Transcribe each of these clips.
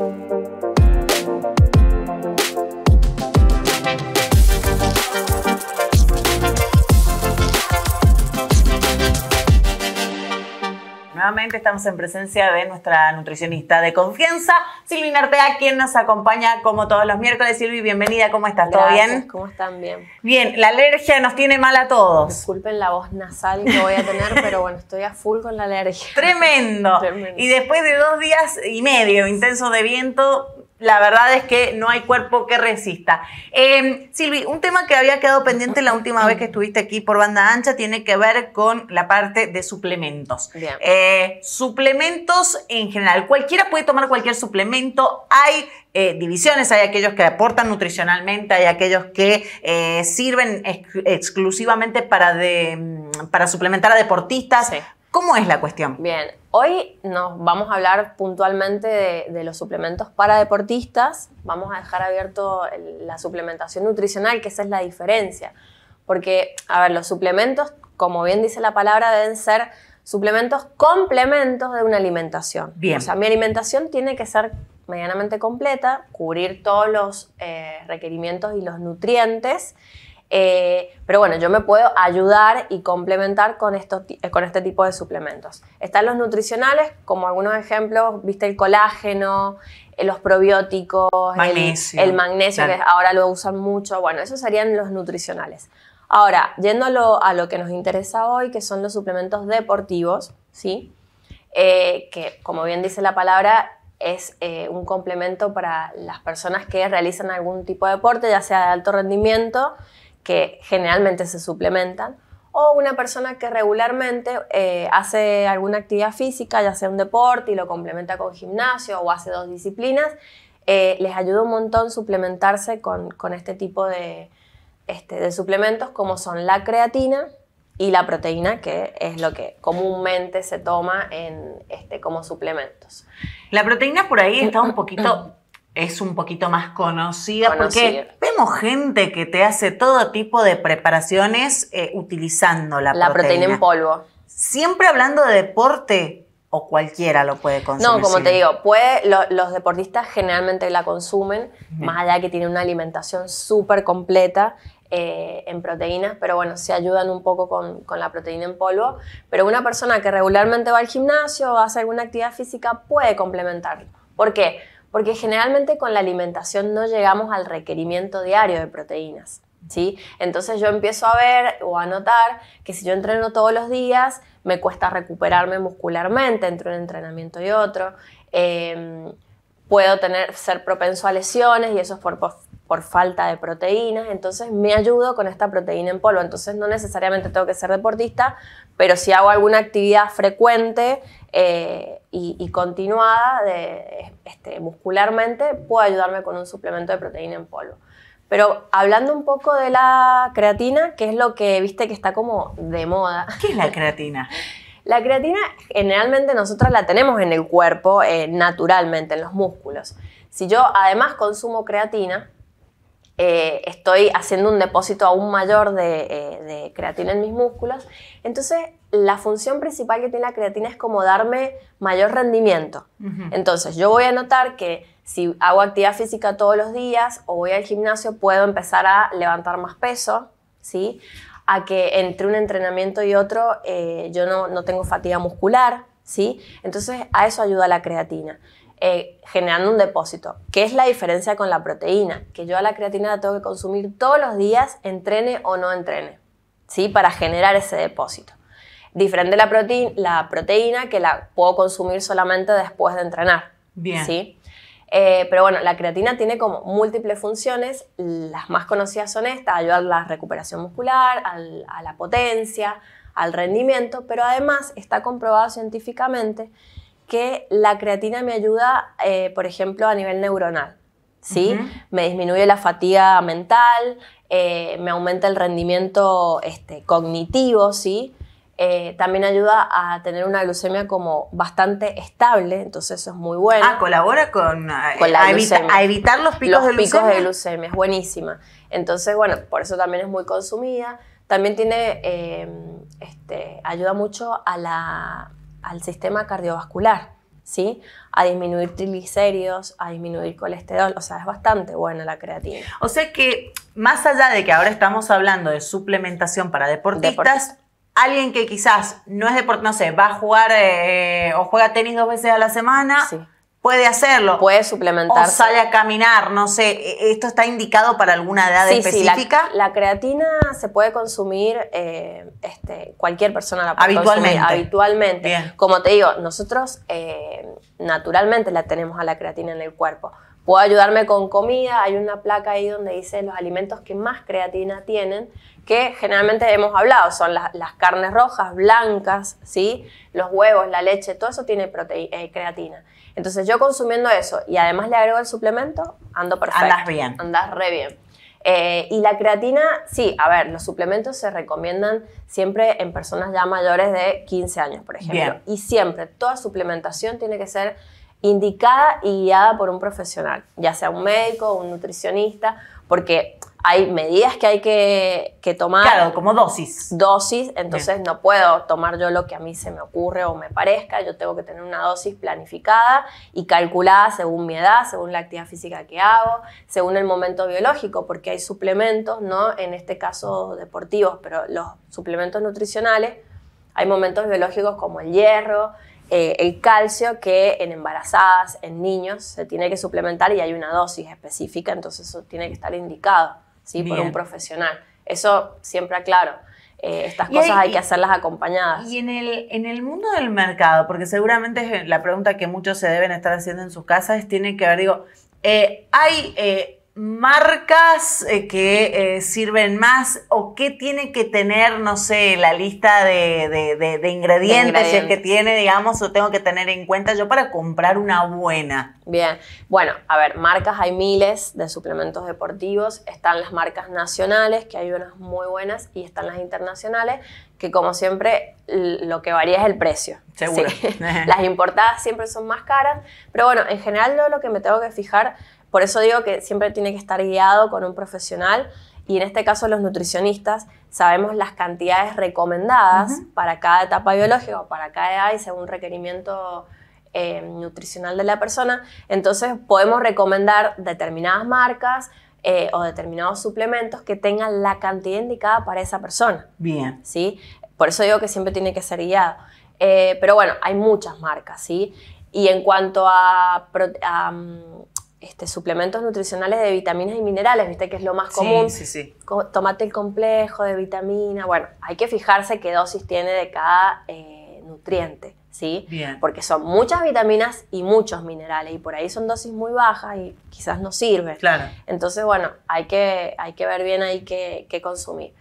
Thank you. estamos en presencia de nuestra nutricionista de confianza, Silvina Artea, quien nos acompaña como todos los miércoles. Silvi, bienvenida, ¿cómo estás? ¿Todo bien? ¿Cómo están? Bien. Bien, la alergia nos tiene mal a todos. Disculpen la voz nasal que voy a tener, pero bueno, estoy a full con la alergia. Tremendo. Tremendo. Y después de dos días y medio intenso de viento, la verdad es que no hay cuerpo que resista. Em, Silvi, un tema que había quedado pendiente la última vez que estuviste aquí por banda ancha tiene que ver con la parte de suplementos. Eh, suplementos en general. Cualquiera puede tomar cualquier suplemento. Hay eh, divisiones, hay aquellos que aportan nutricionalmente, hay aquellos que eh, sirven exclusivamente para, mm, para suplementar a deportistas. ¿Cómo es la cuestión? Bien, Hoy nos vamos a hablar puntualmente de, los suplementos para deportistas. Vamos a dejar abierto la suplementación nutricional, que esa es la diferencia. Porque, a ver, los suplementos, como bien dice la palabra, deben ser suplementos complementos de una alimentación. O sea, mi alimentación tiene que ser medianamente completa, cubrir todos los eh, requerimientos y los nutrientes eh, pero bueno, yo me puedo ayudar y complementar con, estos, eh, con este tipo de suplementos. Están los nutricionales, como algunos ejemplos, viste el colágeno, eh, los probióticos, el, magnesio, que ahora lo usan mucho. Bueno, esos serían los nutricionales. Ahora, yéndolo a lo, que nos interesa hoy, que son los suplementos deportivos, ¿sí? que como bien dice la palabra, es un complemento para las personas que realizan algún tipo de deporte, ya sea de alto rendimiento, que generalmente se suplementan, o una persona que regularmente eh, hace alguna actividad física, ya sea un deporte y lo complementa con gimnasio o hace dos disciplinas, eh, les ayuda un montón suplementarse con, este tipo de, este, de suplementos como son la creatina y la proteína, que es lo que comúnmente se toma en, este, como suplementos. La proteína por ahí está un poquito es un poquito más conocida, porque vemos gente que te hace todo tipo de preparaciones eh, utilizando la, la proteína. en polvo. Siempre hablando de deporte o cualquiera lo puede consumir. No, como te digo, puede, los deportistas generalmente la consumen, más allá que tienen una alimentación súper completa eh, en proteínas, pero bueno, se ayudan un poco con, con la proteína en polvo. Pero una persona que regularmente va al gimnasio o hace alguna actividad física puede complementarlo. ¿Por qué? porque generalmente con la alimentación no llegamos al requerimiento diario de proteínas. ¿Sí? Entonces yo empiezo a ver o a notar que si yo entreno todos los días, me cuesta recuperarme muscularmente entre un entrenamiento y otro. Em, puedo tener, ser propenso a lesiones y eso es por, por falta de proteínas, entonces me ayudo con esta proteína en polvo. Entonces no necesariamente tengo que ser deportista, pero si hago alguna actividad frecuente eh, y, continuada este, muscularmente, puedo ayudarme con un suplemento de proteína en polvo. Pero hablando un poco de la creatina, que es lo que viste que está como de moda. ¿Qué es la creatina? La creatina generalmente nosotros la tenemos en el cuerpo eh, naturalmente, en los músculos. Si yo además consumo creatina, eh, estoy haciendo un depósito aún mayor eh, de, creatina en mis músculos. Entonces, la función principal que tiene la creatina es como darme mayor rendimiento. Entonces, yo voy a notar que si hago actividad física todos los días o voy al gimnasio, puedo empezar a levantar más peso, ¿sí? A que entre un entrenamiento y otro eh, yo no, no tengo fatiga muscular, ¿sí? Entonces, a eso ayuda la creatina. Eh, generando un depósito. ¿Qué es la diferencia con la proteína? Que yo a la creatina la tengo que consumir todos los días, entrene o no entrene, ¿sí? Para generar ese depósito. Diferente la, proteína, la proteína que la puedo consumir solamente después de entrenar. Bien. ¿sí? Eh, pero bueno, la creatina tiene como múltiples funciones. Las más conocidas son estas, ayudar a la recuperación muscular, a la potencia, al rendimiento, pero además está comprobado científicamente que la creatina me ayuda, eh, por ejemplo, a nivel neuronal. ¿Sí? Me disminuye la fatiga mental, eh, me aumenta el rendimiento este, cognitivo, ¿sí? Eh, también ayuda a tener una glucemia como bastante estable, entonces eso es muy bueno. Ah, colabora con, la a, a, evitar los picos los de picos de glucemia, es buenísima. Entonces, bueno, por eso también es muy consumida. También tiene, este, ayuda mucho a la al sistema cardiovascular, ¿sí? A disminuir triglicéridos, a disminuir colesterol, o sea, es bastante buena la creatina. O sea que más allá de que ahora estamos hablando de suplementación para deportistas, alguien que quizás no es deportista, no sé, va a jugar eh, o juega tenis dos veces a la semana, puede hacerlo. Puede suplementar, O sale a caminar, no sé, ¿e-, ¿esto está indicado para alguna edad específica? Sí, la, la, creatina se puede consumir, eh, este, cualquier persona la puede habitualmente. consumir. Habitualmente. Como te digo, nosotros eh, naturalmente la tenemos a la creatina en el cuerpo. Puedo ayudarme con comida, hay una placa ahí donde dice los alimentos que más creatina tienen, que generalmente hemos hablado, son las, carnes rojas, blancas, ¿sí? los huevos, la leche, todo eso tiene proteína, eh, creatina. Entonces yo consumiendo eso y además le agrego el suplemento, ando perfecto. Andas bien. Andas re bien. Eh, y la creatina, sí, a ver, los suplementos se recomiendan siempre en personas ya mayores de 15 años, por ejemplo. Y siempre, toda suplementación tiene que ser indicada y guiada por un profesional, ya sea un médico, un nutricionista, porque hay medidas que hay que, tomar. Claro, como dosis. Dosis, entonces no puedo tomar yo lo que a mí se me ocurre o me parezca, yo tengo que tener una dosis planificada y calculada según mi edad, según la actividad física que hago, según el momento biológico, porque hay suplementos, ¿no? En este caso deportivos, pero los suplementos nutricionales, hay momentos biológicos como el hierro, eh, el calcio que en embarazadas, en niños, se tiene que suplementar y hay una dosis específica, entonces eso tiene que estar indicado. ¿sí? por un profesional. Eso siempre aclaro. Eh, estas cosas hay, que hacerlas acompañadas. Y en el, en el mundo del mercado, porque seguramente la pregunta que muchos se deben estar haciendo en sus casas tiene que ver, digo, eh, hay... Eh, marcas eh, que eh, sirven más o qué tiene que tener, no sé, la lista de, ingredientes, que tiene, digamos, o tengo que tener en cuenta yo para comprar una buena. Bien, bueno, a ver, marcas hay miles de suplementos deportivos, están las marcas nacionales, que hay unas muy buenas, y están las internacionales, que como siempre lo que varía es el precio. Seguro. las importadas siempre son más caras, pero bueno, en general yo lo que me tengo que fijar por eso digo que siempre tiene que estar guiado con un profesional y en este caso los nutricionistas sabemos las cantidades recomendadas para cada etapa biológica o para cada edad y según requerimiento eh, nutricional de la persona. Entonces podemos recomendar determinadas marcas eh, o determinados suplementos que tengan la cantidad indicada para esa persona. Bien. ¿Sí? Por eso digo que siempre tiene que ser guiado. Eh, pero bueno, hay muchas marcas, ¿sí? Y en cuanto a, a este, suplementos nutricionales de vitaminas y minerales, viste que es lo más común. Sí, sí, Tomate el complejo de vitamina. Bueno, hay que fijarse qué dosis tiene de cada eh, nutriente, ¿sí? Bien. Porque son muchas vitaminas y muchos minerales y por ahí son dosis muy bajas y quizás no sirve. Claro. Entonces, bueno, hay que, hay que ver bien ahí qué, consumir.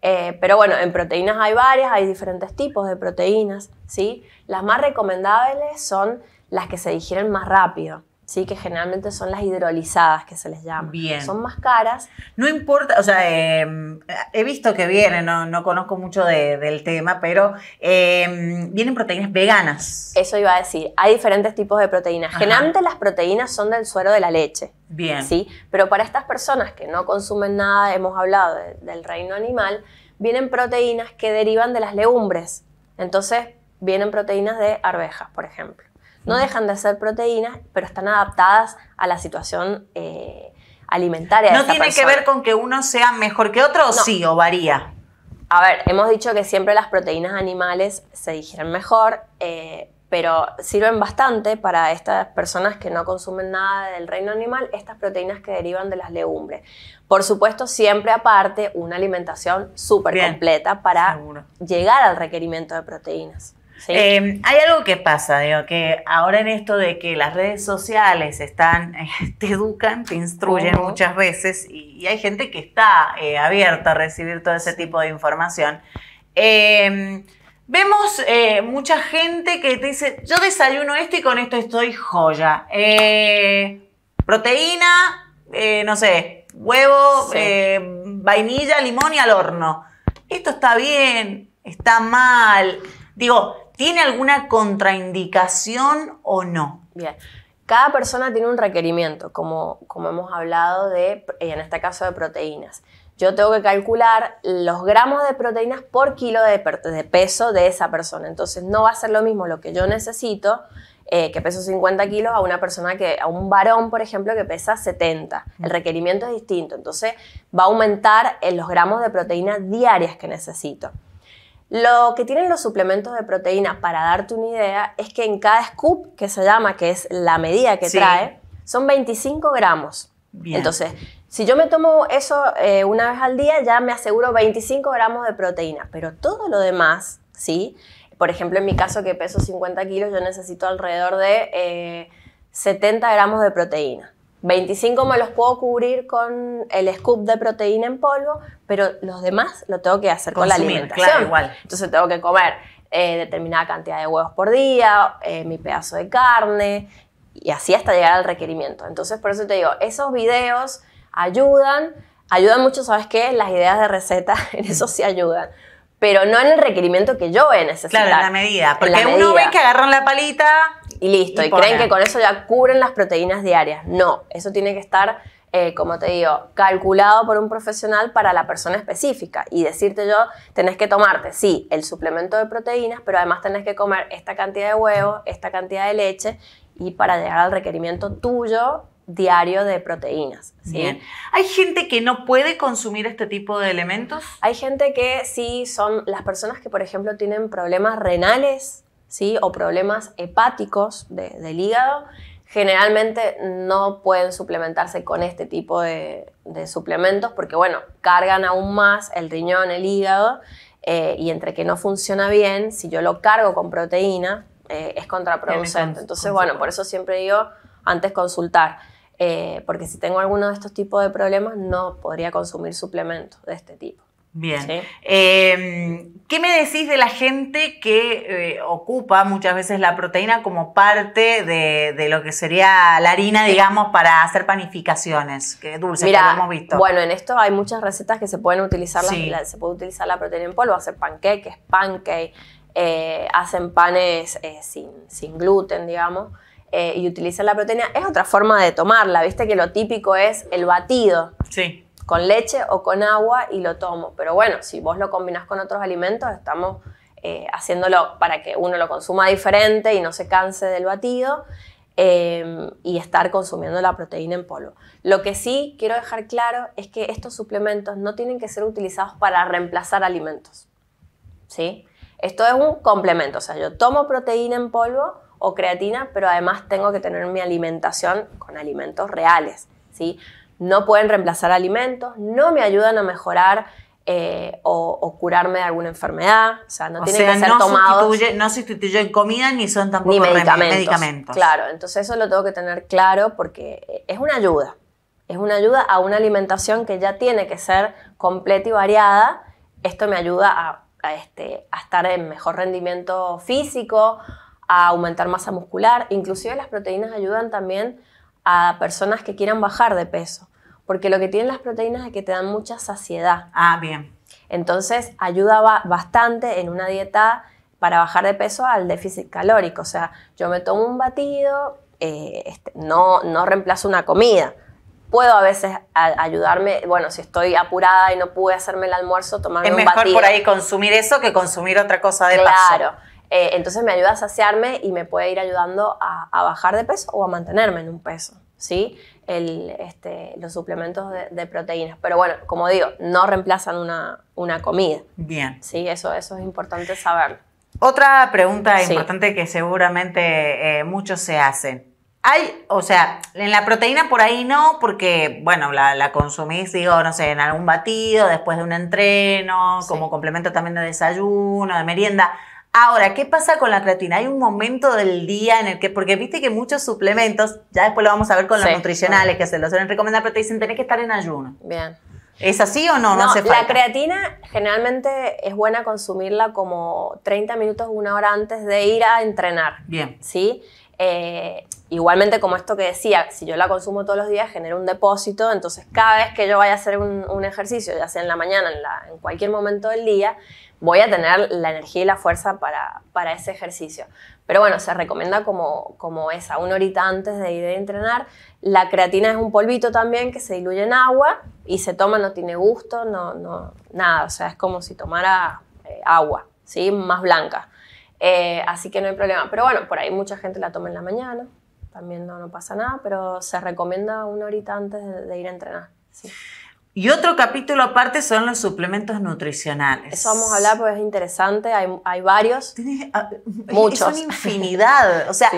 Eh, pero bueno, en proteínas hay varias, hay diferentes tipos de proteínas, ¿sí? Las más recomendables son las que se digieren más rápido. ¿sí? que generalmente son las hidrolizadas que se les llama. Son más caras. No importa, o sea, em, he visto que vienen, no, conozco mucho del tema, pero em, vienen proteínas veganas. Eso iba a decir, hay diferentes tipos de proteínas. Generalmente las proteínas son del suero de la leche. Bien. ¿sí? Pero para estas personas que no consumen nada, hemos hablado del reino animal, vienen proteínas que derivan de las legumbres. Entonces, vienen proteínas de arvejas, por ejemplo. No dejan de ser proteínas, pero están adaptadas a la situación eh, alimentaria. ¿No tiene que ver con que uno sea mejor que otro o sí o varía? A ver, hemos dicho que siempre las proteínas animales se digieren mejor, eh, pero sirven bastante para estas personas que no consumen nada del reino animal, estas proteínas que derivan de las legumbres. Por supuesto, siempre aparte, una alimentación súper completa para llegar al requerimiento de proteínas. Em, hay algo que pasa, digo, que ahora en esto de que las redes sociales están, te educan, te instruyen muchas veces y, hay gente que está eh, abierta a recibir todo ese tipo de información. Em, vemos eh, mucha gente que te dice, yo desayuno esto y con esto estoy joya. Eh, proteína, no sé, huevo, vainilla, limón y al horno. Esto está bien, está mal. Digo, ¿Tiene alguna contraindicación o no? Bien. Cada persona tiene un requerimiento, como, hemos hablado de, eh, en este caso, de proteínas. Yo tengo que calcular los gramos de proteínas por kilo de, peso de esa persona. Entonces no va a ser lo mismo lo que yo necesito, eh, que peso 50 kilos, a una persona que, a un varón, por ejemplo, que pesa 70. El requerimiento es distinto. Entonces va a aumentar en eh, los gramos de proteínas diarias que necesito. Lo que tienen los suplementos de proteína, para darte una idea, es que en cada scoop, que se llama, que es la medida que trae, son 25 gramos. Entonces, si yo me tomo eso eh, una vez al día, ya me aseguro 25 gramos de proteína, pero todo lo demás, ¿sí? Por ejemplo, en mi caso que peso 50 kilos, yo necesito alrededor de 70 eh, gramos de proteína. 25 me los puedo cubrir con el scoop de proteína en polvo, pero los demás lo tengo que hacer con la alimentación. igual. Entonces tengo que comer eh, determinada cantidad de huevos por día, eh, mi pedazo de carne, y así hasta llegar al requerimiento. Entonces, por eso te digo, esos videos ayudan, ayudan mucho, ¿sabes qué? Las ideas de receta, en eso sí ayudan pero no en el requerimiento que yo he a Claro, en la medida. Porque uno ve que agarran la palita, y listo. Y, creen que con eso ya cubren las proteínas diarias. No, eso tiene que estar, eh, como te digo, calculado por un profesional para la persona específica. Y decirte yo, tenés que tomarte, sí, el suplemento de proteínas, pero además tenés que comer esta cantidad de huevo, esta cantidad de leche, y para llegar al requerimiento tuyo diario de proteínas. Bien. ¿Hay gente que no puede consumir este tipo de elementos? Hay gente que sí son las personas que, por ejemplo, tienen problemas renales, o problemas hepáticos del hígado, generalmente no pueden suplementarse con este tipo de, suplementos porque, bueno, cargan aún más el riñón, el hígado, eh, y entre que no funciona bien, si yo lo cargo con proteína, eh, es contraproducente. Entonces, bueno, por eso siempre digo, antes consultar. Eh, porque si tengo alguno de estos tipos de problemas, no podría consumir suplementos de este tipo. Bien. Em, ¿Qué me decís de la gente que eh, ocupa muchas veces la proteína como parte de, lo que sería la harina, digamos, para hacer panificaciones que dulces que hemos visto? Bueno, en esto hay muchas recetas que se pueden utilizar, la, se puede utilizar la proteína en polvo, hacer panqueques, pancake, eh, hacen panes eh, sin, gluten, digamos. y utilizan la proteína, es otra forma de tomarla. Viste que lo típico es el batido. Sí con leche o con agua y lo tomo. Pero bueno, si vos lo combinás con otros alimentos, estamos eh, haciéndolo para que uno lo consuma diferente y no se canse del batido em, y estar consumiendo la proteína en polvo. Lo que sí quiero dejar claro es que estos suplementos no tienen que ser utilizados para reemplazar alimentos. ¿Sí? Esto es un complemento, o sea, yo tomo proteína en polvo o creatina, pero además tengo que tener mi alimentación con alimentos reales, ¿sí? no pueden reemplazar alimentos, no me ayudan a mejorar eh, o, curarme de alguna enfermedad. O sea, no tienen que ser Sustituye, no sustituyen comida ni son tampoco medicamentos, Claro, entonces eso lo tengo que tener claro porque es una ayuda. Es una ayuda a una alimentación que ya tiene que ser completa y variada. Esto me ayuda a, a este, estar en mejor rendimiento físico, a aumentar masa muscular. Inclusive las proteínas ayudan también a personas que quieran bajar de peso, porque lo que tienen las proteínas es que te dan mucha saciedad. Ah, bien. Entonces ayuda bastante en una dieta para bajar de peso al déficit calórico. O sea, yo me tomo un batido, eh, este, no, no reemplazo una comida. Puedo a veces ayudarme, bueno, si estoy apurada y no pude hacerme el almuerzo, tomarme un batido. Es mejor por ahí consumir eso que consumir otra cosa de claro. Eh, entonces me ayuda a saciarme y me puede ir ayudando a, bajar de peso o a mantenerme en un peso. ¿sí? Este, los suplementos de, proteínas. Pero bueno, como digo, no reemplazan una, una comida. Bien. Sí, eso, eso es importante saberlo. Otra pregunta importante que seguramente eh, muchos se hacen. Hay, o sea, en la proteína por ahí no, porque, bueno, la, la consumís, digo, no sé, en algún batido, después de un entreno, como complemento también de desayuno, de merienda. Ahora, ¿qué pasa con la creatina? Hay un momento del día en el que, porque viste que muchos suplementos, ya después lo vamos a ver con los nutricionales que se los suelen recomendar, pero te dicen tenés que estar en ayuno. Bien. ¿Es así o no? No, hace La creatina generalmente es buena consumirla como 30 minutos, o una hora antes de ir a entrenar. Bien. ¿Sí? Eh, Igualmente, como esto que decía, si yo la consumo todos los días, genero un depósito, entonces cada vez que yo vaya a hacer un, ejercicio, ya sea en la mañana, en, cualquier momento del día, voy a tener la energía y la fuerza para, para ese ejercicio. Pero bueno, se recomienda como, como esa, una horita antes de ir a entrenar. La creatina es un polvito también que se diluye en agua y se toma, no tiene gusto, no, no nada, o sea, es como si tomara eh, agua, ¿sí? Más blanca. Eh, así que no hay problema. Pero bueno, por ahí mucha gente la toma en la mañana, también no, no pasa nada, pero se recomienda una horita antes de, ir a entrenar. Sí. Y otro capítulo aparte son los suplementos nutricionales. Eso vamos a hablar porque es interesante, hay, varios. Ah, Muchos. Es una infinidad. O sea,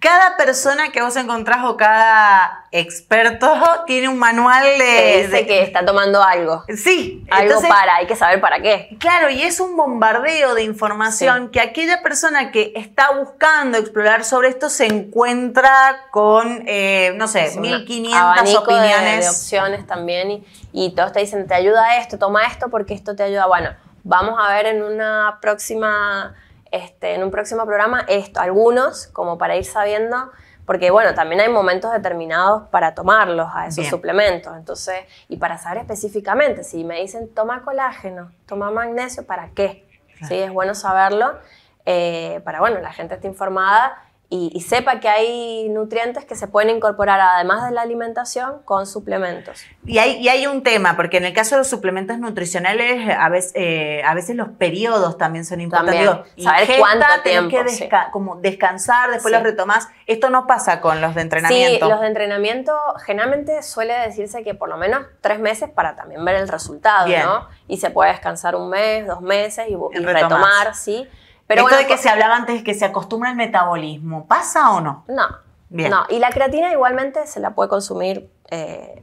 cada persona que vos encontrás o cada experto tiene un manual de... de, que está tomando algo. Sí. Algo para, hay que saber para qué. Claro, y es un bombardeo de información que aquella persona que está buscando explorar sobre esto se encuentra con, eh, no sé, 1500 opiniones. opciones también y y todos te dicen, te ayuda esto, toma esto porque esto te ayuda. Bueno, vamos a ver en una próxima, este, en un próximo programa esto, algunos, como para ir sabiendo, porque bueno, también hay momentos determinados para tomarlos a esos suplementos, entonces, y para saber específicamente, si me dicen toma colágeno, toma magnesio, ¿para qué? Sí, es bueno saberlo, eh, para bueno, la gente esté informada y, sepa que hay nutrientes que se pueden incorporar además de la alimentación con suplementos. Y hay, hay un tema, porque en el caso de los suplementos nutricionales, a veces, eh, a veces los periodos también son importantes. saber cuánto tiempo. que como descansar, después los retomas. Esto no pasa con los de entrenamiento. Sí, los de entrenamiento generalmente suele decirse que por lo menos tres meses para también ver el resultado, ¿no? Y se puede descansar un mes, dos meses y, y retomar, ¿sí? Pero Esto de que se hablaba antes que se acostumbra al metabolismo, ¿pasa o no? No. Bien. No, y la creatina igualmente se la puede consumir, eh,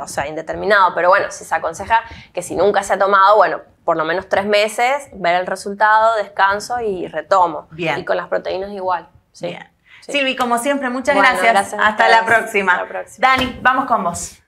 o sea, indeterminado, pero bueno, si se aconseja que si nunca se ha tomado, bueno, por lo menos tres meses, ver el resultado, descanso y retomo. Bien. Y con las proteínas igual. ¿sí? Silvi, como siempre, muchas gracias. Hasta la próxima. Dani, vamos con vos.